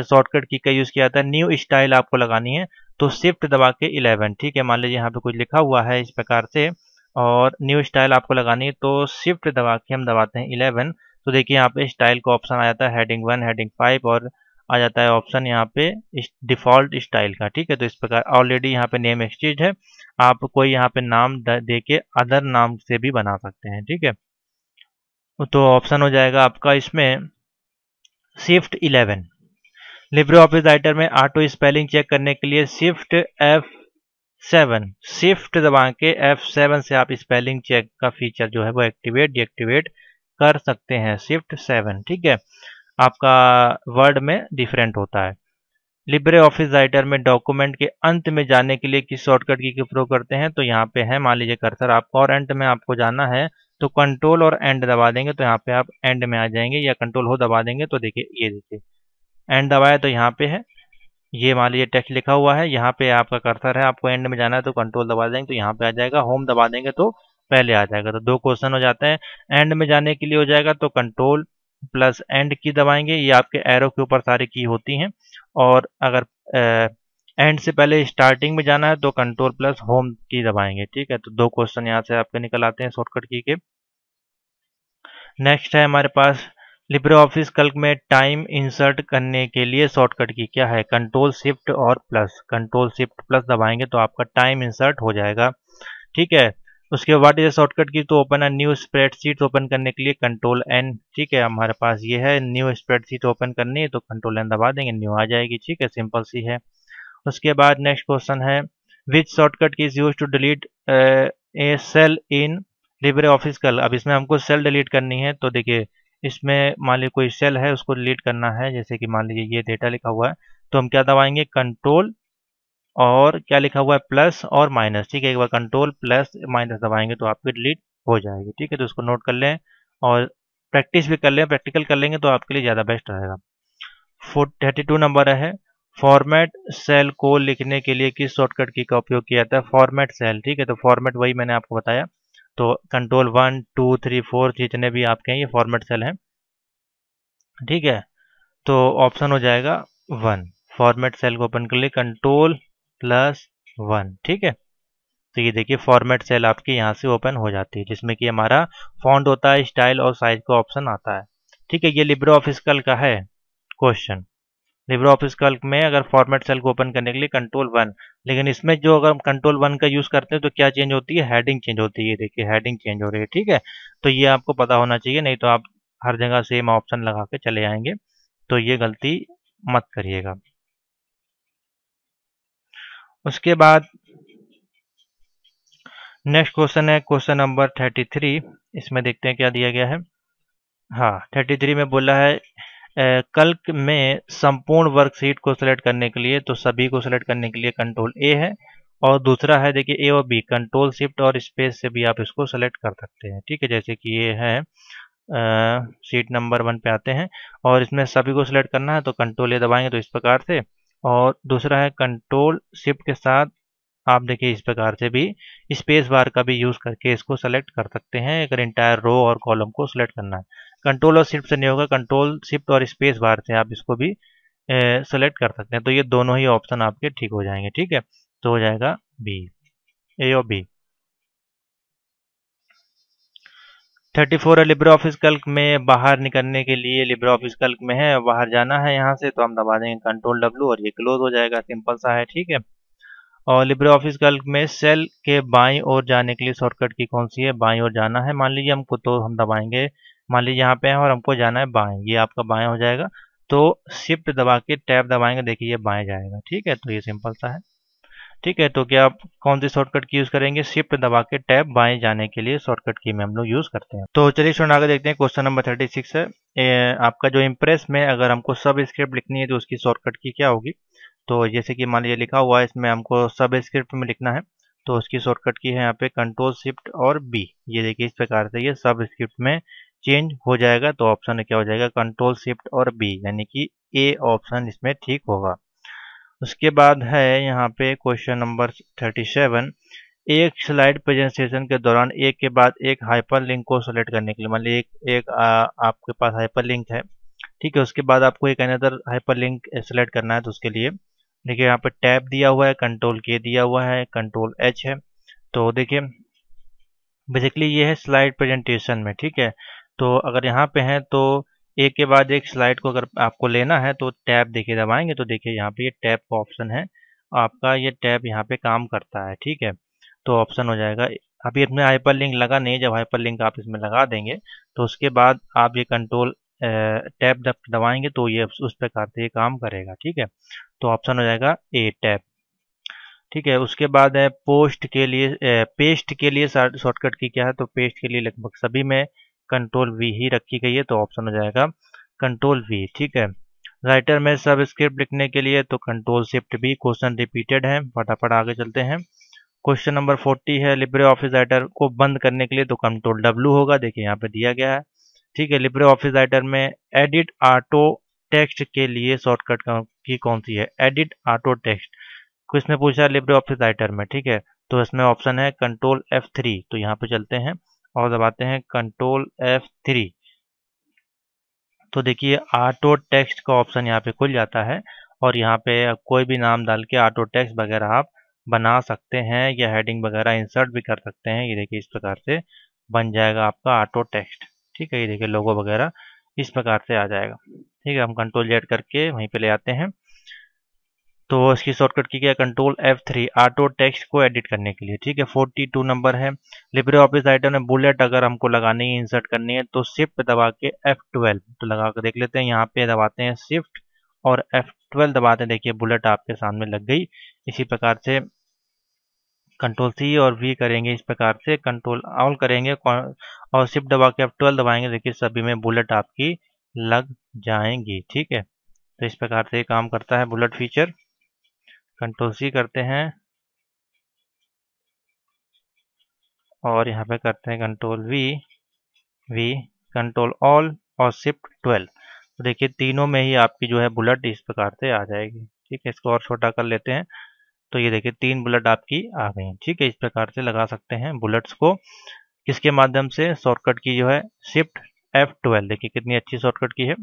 शॉर्टकट की का यूज किया जाता है न्यू स्टाइल आपको लगानी है तो शिफ्ट दबा के इलेवन ठीक है मान लीजिए यहाँ पे कुछ लिखा हुआ है इस प्रकार से और न्यू स्टाइल आपको लगानी है तो शिफ्ट दबा के हम दबाते हैं इलेवन तो देखिए यहाँ पे स्टाइल का ऑप्शन आ जाता है हेडिंग वन हेडिंग फाइव और आ जाता है ऑप्शन यहाँ पे डिफॉल्ट स्टाइल का ठीक है तो इस प्रकार ऑलरेडी यहाँ पे नेम एक्सचेंज है आप कोई यहाँ पे नाम दे के अदर नाम से भी बना सकते हैं ठीक है तो ऑप्शन हो जाएगा आपका इसमें shift eleven LibreOffice Writer में ऑटो स्पेलिंग चेक करने के लिए शिफ्ट एफ सेवन शिफ्ट दबा के एफ सेवन से आप स्पेलिंग चेक का फीचर जो है वो एक्टिवेट डीएक्टिवेट कर सकते हैं शिफ्ट सेवन ठीक है आपका वर्ड में डिफरेंट होता है लिब्रे ऑफिस राइटर में डॉक्यूमेंट के अंत में जाने के लिए किस शॉर्टकट की प्रयोग करते हैं तो यहाँ पे है मान लीजिए कर्सर आपको और एंड में आपको जाना है तो कंट्रोल और एंड दबा देंगे तो यहाँ पे आप एंड में आ जाएंगे या कंट्रोल हो दबा देंगे तो देखिए ये देखिए एंड दबाया तो यहाँ पे है ये मान लीजिए टेक्स्ट लिखा हुआ है यहाँ पे आपका कर्सर है आपको एंड में जाना है तो कंट्रोल दबा देंगे तो यहाँ पे आ जाएगा होम दबा देंगे तो पहले आ जाएगा तो दो क्वेश्चन हो जाते हैं एंड में जाने के लिए हो जाएगा तो कंट्रोल प्लस एंड की दबाएंगे ये आपके एरो के ऊपर सारी की होती हैं और अगर एंड से पहले स्टार्टिंग में जाना है तो कंट्रोल प्लस होम की दबाएंगे ठीक है तो दो क्वेश्चन यहाँ से आपके निकल आते हैं शॉर्टकट की के नेक्स्ट है हमारे पास लिब्रे ऑफिस कल्क में टाइम इंसर्ट करने के लिए शॉर्टकट की क्या है कंट्रोल शिफ्ट और प्लस कंट्रोल शिफ्ट प्लस दबाएंगे तो आपका टाइम इंसर्ट हो जाएगा ठीक है उसके बाद ये शॉर्टकट की तो ओपन है न्यू स्प्रेडशीट ओपन करने के लिए कंट्रोल एन ठीक है हमारे पास ये है न्यू स्प्रेडशीट ओपन करनी है तो कंट्रोल एन दबा देंगे न्यू आ जाएगी ठीक है सिंपल सी है उसके बाद नेक्स्ट क्वेश्चन है which shortcut key is use to delete a cell in LibreOffice Calc अब इसमें हमको सेल डिलीट करनी है तो देखिए इसमें मान लीजिए कोई सेल है उसको डिलीट करना है जैसे कि मान लीजिए ये डेटा लिखा हुआ है तो हम क्या दबाएंगे कंट्रोल और क्या लिखा हुआ है प्लस और माइनस ठीक है एक बार कंट्रोल प्लस माइनस दबाएंगे तो आपकी डिलीट हो जाएगी ठीक है तो उसको नोट कर लें और प्रैक्टिस भी कर लें प्रैक्टिकल कर लेंगे तो आपके लिए ज़्यादा बेस्ट रहेगा थर्टी टू नंबर है फॉर्मेट सेल को लिखने के लिए किस शॉर्टकट की का उपयोग किया जाता है फॉर्मेट सेल ठीक है तो फॉर्मेट वही मैंने आपको बताया तो control one two three four जितने भी आपके हैं ये फॉर्मेट सेल हैं ठीक है तो ऑप्शन हो जाएगा वन फॉर्मेट सेल को ओपन कर लिए कंट्रोल प्लस वन ठीक है तो ये देखिए फॉर्मेट सेल आपकी यहाँ से ओपन हो जाती है जिसमें कि हमारा फॉन्ट होता है स्टाइल और साइज का ऑप्शन आता है ठीक है ये लिब्रो ऑफिस कल का है क्वेश्चन लिब्रो ऑफिस कल में अगर फॉर्मेट सेल को ओपन करने के लिए कंट्रोल वन लेकिन इसमें जो अगर हम कंट्रोल वन का यूज करते हैं तो क्या चेंज होती है हेडिंग चेंज होती है ये देखिए हेडिंग चेंज हो रही है ठीक है तो ये आपको पता होना चाहिए नहीं तो आप हर जगह सेम ऑप्शन लगा के चले आएंगे तो ये गलती मत करिएगा उसके बाद नेक्स्ट क्वेश्चन है क्वेश्चन नंबर थर्टी थ्री इसमें देखते हैं क्या दिया गया है हाँ थर्टी थ्री में बोला है ए, में संपूर्ण वर्कशीट को सिलेक्ट करने के लिए तो सभी को सिलेक्ट करने के लिए कंट्रोल ए है और दूसरा है देखिए ए और बी कंट्रोल शिफ्ट और स्पेस से भी आप इसको सेलेक्ट कर सकते हैं ठीक है जैसे कि ये है सीट नंबर वन पे आते हैं और इसमें सभी को सिलेक्ट करना है तो कंट्रोल ए दबाएंगे तो इस प्रकार से और दूसरा है कंट्रोल शिफ्ट के साथ आप देखिए इस प्रकार से भी स्पेस बार का भी यूज़ करके इसको सेलेक्ट कर सकते हैं अगर इंटायर रो और कॉलम को सेलेक्ट करना है कंट्रोल और शिफ्ट से नहीं होगा कंट्रोल शिफ्ट और स्पेस बार से आप इसको भी सेलेक्ट कर सकते हैं तो ये दोनों ही ऑप्शन आपके ठीक हो जाएंगे ठीक है तो हो जाएगा बी ए और बी थर्टी फोर है ऑफिस कल्क में बाहर निकलने के लिए लिब्रो ऑफिस कल्क में है बाहर जाना है यहाँ से तो हम दबा देंगे कंट्रोल डब्ल्यू और ये क्लोज हो जाएगा सिंपल सा है ठीक है और लिब्रो ऑफिस कल्क में सेल के बाई और जाने के लिए शॉर्टकट की कौन सी है बाई और जाना है मान लीजिए हमको तो हम दबाएंगे मान लीजिए यहाँ पे है और हमको जाना है बाएं ये आपका बाएं हो जाएगा तो शिफ्ट दबा के टैब दबाएंगे देखिए ये बाएं जाएगा ठीक है तो ये सिंपल सा है ठीक है तो क्या आप कौन सी शॉर्टकट की यूज करेंगे शिफ्ट दबा के टैब बाएं जाने के लिए शॉर्टकट की में हम लोग यूज करते हैं तो चलिए स्टूडेंट आगे देखते हैं क्वेश्चन नंबर थर्टी सिक्स है ए, आपका जो इम्प्रेस में अगर हमको सब स्क्रिप्ट लिखनी है तो उसकी शॉर्टकट की क्या होगी तो जैसे कि मान लीजिए लिखा हुआ है इसमें हमको सब स्क्रिप्ट में लिखना है तो उसकी शॉर्टकट की है यहाँ पे कंट्रोल शिफ्ट और बी ये देखिए इस प्रकार से ये सब स्क्रिप्ट में चेंज हो जाएगा तो ऑप्शन क्या हो जाएगा कंट्रोल शिफ्ट और बी यानी कि ए ऑप्शन इसमें ठीक होगा उसके बाद है यहाँ पे क्वेश्चन नंबर थर्टी सेवन एक स्लाइड प्रेजेंटेशन के दौरान एक के बाद एक हाइपर लिंक को सेलेक्ट करने के लिए मान ली एक, एक आ, आपके पास हाइपर लिंक है ठीक है उसके बाद आपको एक अनदर हाइपर लिंक सेलेक्ट करना है तो उसके लिए देखिए यहाँ पे टैब दिया हुआ है कंट्रोल के दिया हुआ है कंट्रोल एच है तो देखिए बेसिकली ये है स्लाइड प्रेजेंटेशन में ठीक है तो अगर यहाँ पे है तो एक के बाद एक स्लाइड को अगर आपको लेना है तो टैब देखिए दबाएंगे तो देखिए यहाँ पे ये टैब का ऑप्शन है आपका ये टैब यहाँ पे काम करता है ठीक है तो ऑप्शन हो जाएगा अभी इसमें हाइपर लिंक लगा नहीं जब हाइपर लिंक आप इसमें लगा देंगे तो उसके बाद आप ये कंट्रोल टैब दबाएंगे तो ये उस पर करते काम करेगा ठीक है तो ऑप्शन हो जाएगा ए टैब ठीक है उसके बाद है पोस्ट के लिए पेस्ट के लिए शॉर्टकट की क्या है तो पेस्ट के लिए लगभग सभी में कंट्रोल वी ही रखी गई है तो ऑप्शन हो जाएगा कंट्रोल वी ठीक है राइटर में सब स्क्रिप्ट लिखने के लिए तो कंट्रोल शिफ्ट भी क्वेश्चन रिपीटेड है फटाफट आगे चलते हैं क्वेश्चन नंबर फोर्टी है लिब्रे ऑफिस राइटर को बंद करने के लिए तो कंट्रोल डब्ल्यू होगा देखिए यहाँ पे दिया गया है ठीक है लिब्रे ऑफिस राइटर में एडिट ऑटो टेक्स्ट के लिए शॉर्टकट की कौन सी है एडिट ऑटो टेक्स्ट किसने पूछा लिब्रे ऑफिस राइटर में ठीक है तो इसमें ऑप्शन है कंट्रोल एफ थ्री तो यहाँ पे चलते हैं और दबाते हैं कंट्रोल एफ थ्री तो देखिए ऑटो टेक्स्ट का ऑप्शन यहाँ पे खुल जाता है और यहाँ पे कोई भी नाम डाल के ऑटो टेक्स्ट वगैरह आप बना सकते हैं या हेडिंग वगैरह इंसर्ट भी कर सकते हैं ये देखिए इस प्रकार से बन जाएगा आपका ऑटो टेक्स्ट ठीक है ये देखिए लोगो वगैरह इस प्रकार से आ जाएगा ठीक है हम कंट्रोल जेड करके वहीं पे ले आते हैं तो इसकी शॉर्टकट की क्या control F three auto text को एडिट करने के लिए ठीक है फोर्टी टू नंबर है लिब्रे ऑफिस आइटम में बुलेट अगर हमको लगानी है इंसर्ट करनी है तो शिफ्ट दबा के एफ ट्वेल्व तो लगा कर देख लेते हैं यहाँ पे दबाते हैं शिफ्ट और एफ ट्वेल्व दबाते हैं देखिए बुलेट आपके सामने लग गई इसी प्रकार से कंट्रोल सी और वी करेंगे इस प्रकार से कंट्रोल ऑल करेंगे और शिफ्ट दबा के एफ ट्वेल्व दबाएंगे देखिए सभी में बुलेट आपकी लग जाएंगी ठीक है तो इस प्रकार से काम करता है बुलेट फीचर कंट्रोल सी करते हैं और यहाँ पे करते हैं control V V control all और शिफ्ट ट्वेल्व तो देखिए तीनों में ही आपकी जो है बुलेट इस प्रकार से आ जाएगी ठीक है इसको और छोटा कर लेते हैं तो ये देखिए तीन बुलेट आपकी आ गई ठीक है इस प्रकार से लगा सकते हैं बुलेट्स को किसके माध्यम से शॉर्टकट की जो है शिफ्ट एफ ट्वेल्व देखिए कितनी अच्छी शॉर्टकट की है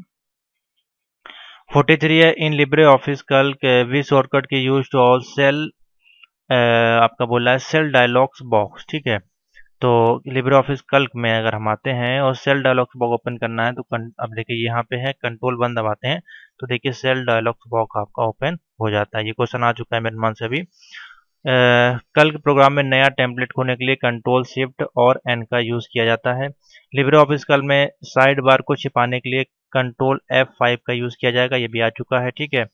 43 है in LibreOffice Calc we shortcut key use to all cell आपका बोला है सेल डायलॉग्स बॉक्स ठीक है तो लिब्रे ऑफिस कल्क में अगर हम आते हैं और सेल डायलॉग्स बॉक्स ओपन करना है तो अब देखिए यहाँ पे है कंट्रोल वन दबाते हैं तो देखिए सेल डायलॉग्स बॉक्स आपका ओपन हो जाता है ये क्वेश्चन आ चुका है मेरे मन से अभी कल के प्रोग्राम में नया टेम्पलेट खोने के लिए कंट्रोल शिफ्ट और एन का यूज़ किया जाता है लिब्रे ऑफिस कल में साइड बार को छिपाने के लिए कंट्रोल एफ फाइव का यूज किया जाएगा ये भी आ चुका है ठीक है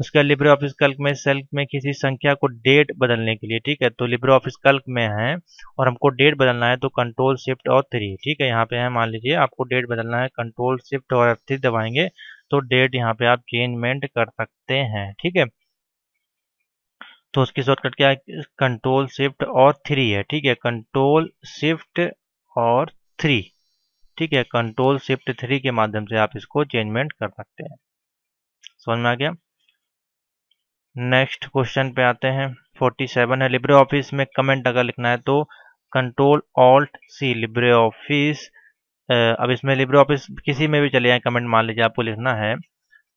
उसके बाद लिब्रे ऑफिस कल्क में सेल में किसी संख्या को डेट बदलने के लिए ठीक है तो लिब्रे ऑफिस कल्क में है और हमको डेट बदलना है तो कंट्रोल शिफ्ट और थ्री ठीक है यहाँ पे है मान लीजिए आपको डेट बदलना है कंट्रोल शिफ्ट और एफ थ्री दबाएंगे तो डेट यहाँ पे आप चेंजमेंट कर सकते हैं ठीक है तो उसकी शॉर्टकट क्या है कंट्रोल शिफ्ट और थ्री है ठीक है कंट्रोल शिफ्ट और थ्री ठीक है कंट्रोल शिफ्ट थ्री के माध्यम से आप इसको चेंजमेंट कर सकते हैं समझ में आ गया नेक्स्ट क्वेश्चन पे आते हैं 47 है लिब्रे ऑफिस में कमेंट अगर लिखना है तो control alt C LibreOffice अब इसमें लिब्रे ऑफिस किसी में भी चले जाए कमेंट मान लीजिए आपको लिखना है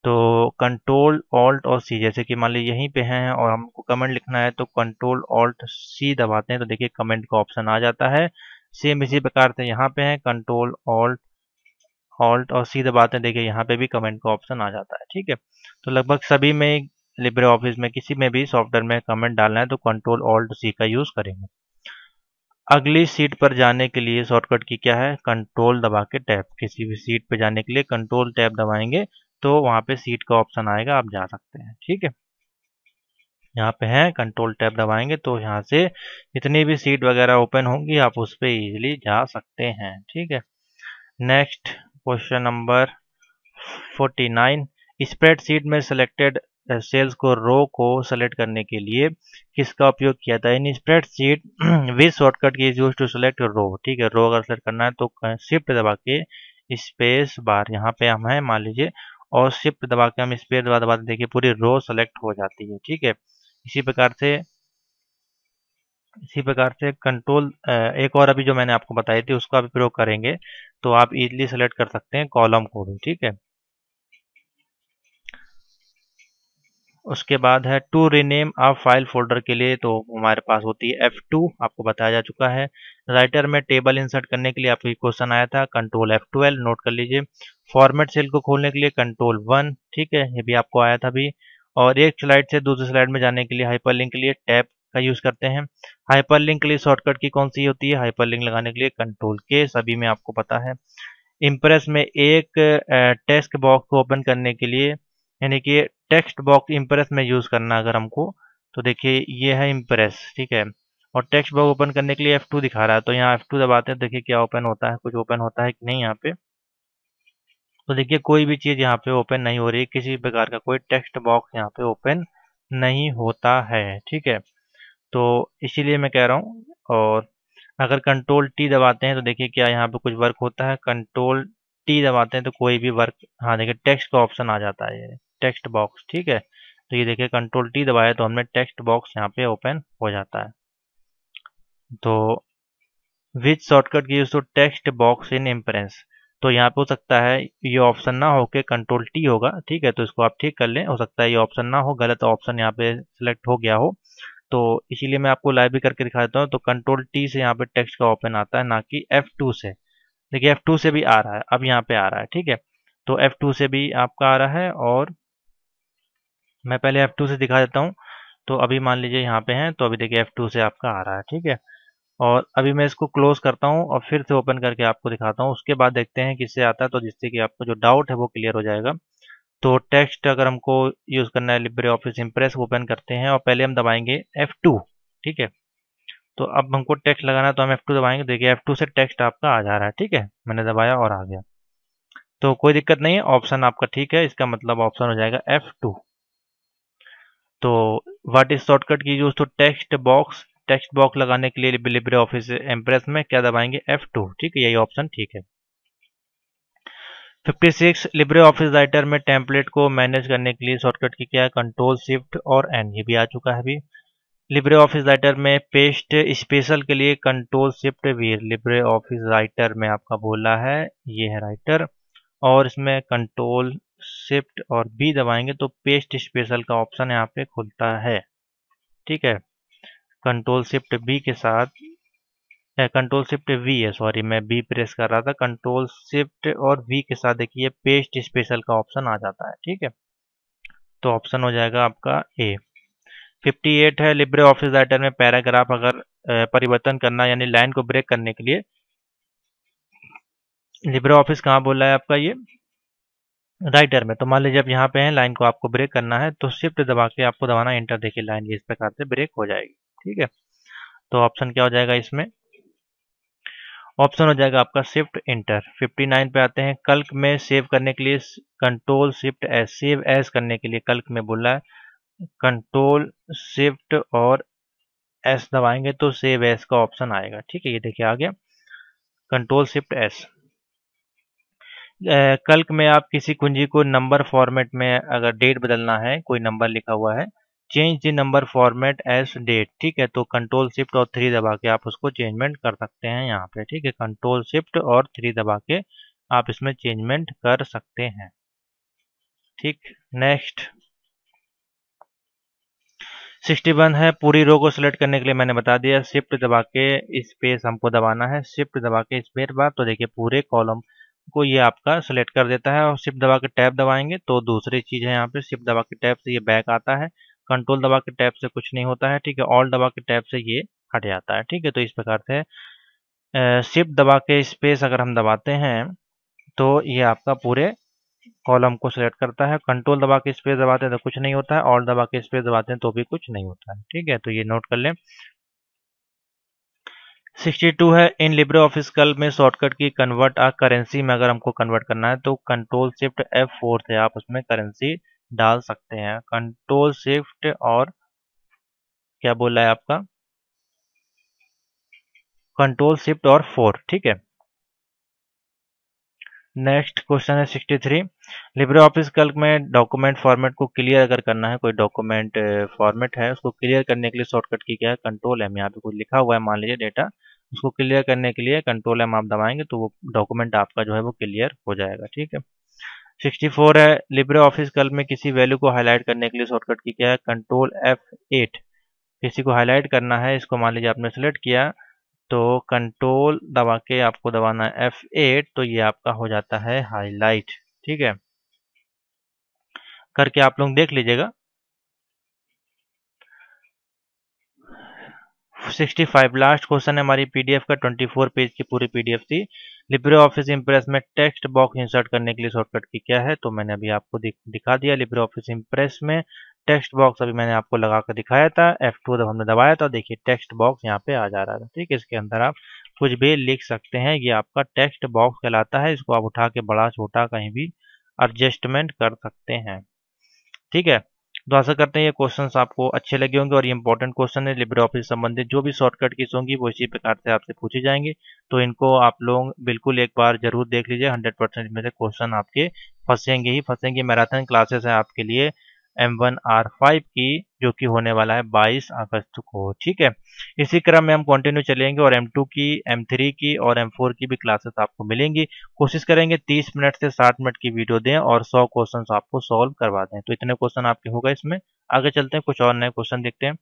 तो कंट्रोल ऑल्ट और सी जैसे कि मान लीजिए यहीं पे हैं और हमको कमेंट लिखना है तो कंट्रोल ऑल्ट सी दबाते हैं तो देखिए कमेंट का ऑप्शन आ जाता है सेम इसी प्रकार से यहाँ पे है कंट्रोल ऑल्ट ऑल्ट और सी दबाते हैं देखिए यहाँ पे भी कमेंट का ऑप्शन आ जाता है ठीक है तो लगभग सभी में लिब्रे ऑफिस में किसी में भी सॉफ्टवेयर में कमेंट डालना है तो कंट्रोल ऑल्ट सी का यूज़ करेंगे अगली सीट पर जाने के लिए शॉर्टकट की क्या है कंट्रोल दबा के टैप किसी भी सीट पर जाने के लिए कंट्रोल टैप दबाएंगे तो वहां पे सीट का ऑप्शन आएगा आप जा सकते हैं ठीक है यहाँ पे हैं कंट्रोल टैब दबाएंगे तो यहाँ से जितनी भी सीट वगैरह ओपन होंगी आप उस पर ईजिली जा सकते हैं ठीक है next question number 49 spreadsheet में सिलेक्टेड सेल्स uh, को रो को सेलेक्ट करने के लिए किसका उपयोग किया था in spreadsheet with shortcut key use to select row ठीक है रो अगर सेलेक्ट करना है तो शिफ्ट uh, दबा के स्पेस बार यहाँ पे हम हैं मान लीजिए और शिफ्ट दबा के हम स्पेस दबा दबा देखिए पूरी रो सेलेक्ट हो जाती है ठीक है इसी प्रकार से इसी प्रकार से कंट्रोल एक और अभी जो मैंने आपको बताई थी उसका भी प्रयोग करेंगे तो आप इजिली सेलेक्ट कर सकते हैं कॉलम को भी ठीक है उसके बाद है टू रीनेम आप फाइल फोल्डर के लिए तो हमारे पास होती है F2 आपको बताया जा चुका है राइटर में टेबल इंसर्ट करने के लिए आपको क्वेश्चन आया था कंट्रोल F12 नोट कर लीजिए फॉर्मेट सेल को खोलने के लिए कंट्रोल वन ठीक है ये भी आपको आया था अभी और एक स्लाइड से दूसरे स्लाइड में जाने के लिए हाइपरलिंक के लिए टैप का यूज़ करते हैं हाइपरलिंक के लिए शॉर्टकट की कौन सी होती है हाइपरलिंक लगाने के लिए कंट्रोल के सभी में आपको पता है इम्प्रेस में एक टेक्स्ट बॉक्स को ओपन करने के लिए यानी कि टेक्स्ट बॉक्स इम्प्रेस में यूज़ करना अगर हमको तो देखिए ये है इम्प्रेस ठीक है और टेक्स्ट बॉक्स ओपन करने के लिए F2 दिखा रहा है तो यहाँ F2 दबाते हैं तो देखिए क्या ओपन होता है कुछ ओपन होता है कि नहीं यहाँ पे तो देखिए कोई भी चीज़ यहाँ पे ओपन नहीं हो रही किसी प्रकार का कोई टेक्स्ट बॉक्स यहाँ पे ओपन नहीं होता है ठीक है तो इसीलिए मैं कह रहा हूँ और अगर कंट्रोल टी दबाते हैं तो देखिए क्या यहाँ पे कुछ वर्क होता है कंट्रोल टी दबाते हैं तो कोई भी वर्क हाँ देखिए टेक्स्ट का ऑप्शन आ जाता है टेक्स्ट बॉक्स ठीक है तो ये देखिए कंट्रोल टी दबाया तो हमने टेक्स्ट बॉक्स यहाँ पे ओपन हो जाता है तो with shortcut key use to text box in Impress तो यहाँ पे हो सकता है ये ऑप्शन ना होके कंट्रोल टी होगा ठीक है तो इसको आप ठीक कर लें हो सकता है ये ऑप्शन ना हो गलत ऑप्शन यहाँ पे सिलेक्ट हो गया हो तो इसीलिए मैं आपको लाइव भी करके दिखा देता हूँ तो कंट्रोल टी से यहाँ पे टेक्स्ट का ऑप्शन आता है ना कि एफ टू से देखिए एफ टू से भी आ रहा है अब यहाँ पे आ रहा है ठीक है तो एफ टू से भी आपका आ रहा है और मैं पहले एफ टू से दिखा देता हूँ तो अभी मान लीजिए यहाँ पे है तो अभी देखिए एफ टू से आपका आ रहा है ठीक है और अभी मैं इसको क्लोज करता हूँ और फिर से ओपन करके आपको दिखाता हूँ उसके बाद देखते हैं किससे आता है तो जिससे कि आपको जो डाउट है वो क्लियर हो जाएगा तो टेक्स्ट अगर हमको यूज़ करना है लिब्रे ऑफिस इम्प्रेस ओपन करते हैं और पहले हम दबाएंगे एफ टू ठीक है तो अब हमको टेक्स्ट लगाना है तो हम एफ टू दबाएंगे देखिए एफ टू से टेक्स्ट आपका आ जा रहा है ठीक है मैंने दबाया और आ गया तो कोई दिक्कत नहीं है ऑप्शन आपका ठीक है इसका मतलब ऑप्शन हो जाएगा एफ टू तो what is shortcut key use to text box text box लगाने के लिए लिब्रे ऑफिस एम्प्रेस में क्या दबाएंगे F2 ठीक है यही ऑप्शन ठीक है 56 लिब्रे ऑफिस राइटर में टेम्पलेट को मैनेज करने के लिए शॉर्टकट की क्या है कंट्रोल शिफ्ट और एन ये भी आ चुका है अभी लिब्रे ऑफिस राइटर में पेस्ट स्पेशल के लिए कंट्रोल शिफ्ट भी लिब्रे ऑफिस राइटर में आपका बोला है ये है राइटर और इसमें कंट्रोल शिफ्ट और बी दबाएंगे तो पेस्ट स्पेशल का ऑप्शन यहाँ पे खुलता है ठीक है कंट्रोल शिफ्ट बी के साथ कंट्रोल शिफ्ट वी है सॉरी मैं बी प्रेस कर रहा था कंट्रोल शिफ्ट और वी के साथ देखिए पेस्ट स्पेशल का ऑप्शन आ जाता है ठीक है तो ऑप्शन हो जाएगा आपका ए 58 है लिब्रे ऑफिस राइटर में पैराग्राफ अगर परिवर्तन करना यानी लाइन को ब्रेक करने के लिए लिब्रे ऑफिस कहाँ बोला है आपका ये राइटर में तो मान लीजिए जब यहाँ पे है लाइन को आपको ब्रेक करना है तो शिफ्ट दबा के आपको दबाना एंटर देखिए लाइन इस प्रकार से ब्रेक हो जाएगी ठीक है तो ऑप्शन क्या हो जाएगा इसमें ऑप्शन हो जाएगा आपका शिफ्ट इंटर 59 पे आते हैं कल्क में सेव करने के लिए control shift S save as करने के लिए कल्क में बोला है कंट्रोल शिफ्ट और एस दबाएंगे तो सेव एस का ऑप्शन आएगा ठीक है ये देखिए आ गया कंट्रोल शिफ्ट एस कल्क में आप किसी कुंजी को नंबर फॉर्मेट में अगर डेट बदलना है कोई नंबर लिखा हुआ है change the number format as date ठीक है तो कंट्रोल शिफ्ट और थ्री दबा के आप उसको चेंजमेंट कर सकते हैं यहाँ पे ठीक है कंट्रोल शिफ्ट और थ्री दबा के आप इसमें चेंजमेंट कर सकते हैं ठीक नेक्स्ट सिक्सटी वन है पूरी रो को सिलेक्ट करने के लिए मैंने बता दिया शिफ्ट दबा के स्पेस हमको दबाना है शिफ्ट दबा के स्पेस बार तो देखिए पूरे कॉलम को ये आपका सिलेक्ट कर देता है और शिफ्ट दबा के टैब दबाएंगे तो दूसरी चीज़ है यहाँ पे शिफ्ट दबा के टैब से ये बैक आता है कंट्रोल दबा के टैब से कुछ नहीं होता है ठीक है ऑल दबा के टैब से ये हट जाता है ठीक है तो इस प्रकार से शिफ्ट दबा के स्पेस अगर हम दबाते हैं तो ये आपका पूरे कॉलम को सिलेक्ट करता है कंट्रोल दबा के स्पेस दबाते हैं तो कुछ नहीं होता है ऑल दबा के स्पेस दबाते हैं तो भी कुछ नहीं होता है ठीक है तो ये नोट कर लें 62 है इन लिब्रे ऑफिस कल में शॉर्टकट की कन्वर्ट आ करेंसी में अगर हमको कन्वर्ट करना है तो कंट्रोल शिफ्ट एफ फोर से आप उसमें करेंसी डाल सकते हैं कंट्रोल शिफ्ट और क्या बोला है आपका कंट्रोल शिफ्ट और फोर ठीक है नेक्स्ट क्वेश्चन है 63 लिब्रे ऑफिस कल्क में डॉक्यूमेंट फॉर्मेट को क्लियर अगर करना है कोई डॉक्यूमेंट फॉर्मेट है उसको क्लियर करने के लिए शॉर्टकट की क्या है कंट्रोल एम यहाँ पे कुछ लिखा हुआ है मान लीजिए डेटा उसको क्लियर करने के लिए कंट्रोल एम आप दबाएंगे तो वो डॉक्यूमेंट आपका जो है वो क्लियर हो जाएगा ठीक है 64 है लिब्रे ऑफिस कल में किसी वैल्यू को हाईलाइट करने के लिए शॉर्टकट की क्या है कंट्रोल एफ एट किसी को हाईलाइट करना है इसको मान लीजिए आपने सेलेक्ट किया तो कंट्रोल दबा के आपको दबाना है एफ एट तो ये आपका हो जाता है हाईलाइट ठीक है करके आप लोग देख लीजिएगा 65 लास्ट क्वेश्चन है हमारी पीडीएफ का 24 पेज की पूरी पीडीएफ थी लिब्रे ऑफिस इम्प्रेस में टेक्स्ट बॉक्स इंसर्ट करने के लिए शॉर्टकट की क्या है तो मैंने अभी आपको दिखा दिया लिब्रे ऑफिस इम्प्रेस में टेक्स्ट बॉक्स अभी मैंने आपको लगा कर दिखाया था एफ टू जब हमने दबाया था देखिए टेक्स्ट बॉक्स यहाँ पे आ जा रहा था ठीक है इसके अंदर आप कुछ भी लिख सकते हैं ये आपका टेक्स्ट बॉक्स कहलाता है इसको आप उठा के बड़ा छोटा कहीं भी एडजस्टमेंट कर सकते हैं ठीक है तो आशा करते हैं ये क्वेश्चंस आपको अच्छे लगे होंगे और ये इंपॉर्टेंट क्वेश्चन है लिब्रे ऑफिस संबंधित जो भी शॉर्टकट किस होंगी वो इसी प्रकार से आपसे पूछे जाएंगे तो इनको आप लोग बिल्कुल एक बार जरूर देख लीजिए हंड्रेड परसेंट मेरे क्वेश्चन आपके फंसेंगे ही फंसेंगे मैराथन क्लासेस है आपके लिए एम वन आर फाइव की जो कि होने वाला है 22 अगस्त को ठीक है इसी क्रम में हम कंटिन्यू चलेंगे और एम टू की एम थ्री की और एम फोर की भी क्लासेस आपको मिलेंगी कोशिश करेंगे 30 मिनट से 60 मिनट की वीडियो दें और 100 क्वेश्चन आपको सॉल्व करवा दें तो इतने क्वेश्चन आपके होगा इसमें आगे चलते हैं कुछ और नए क्वेश्चन देखते हैं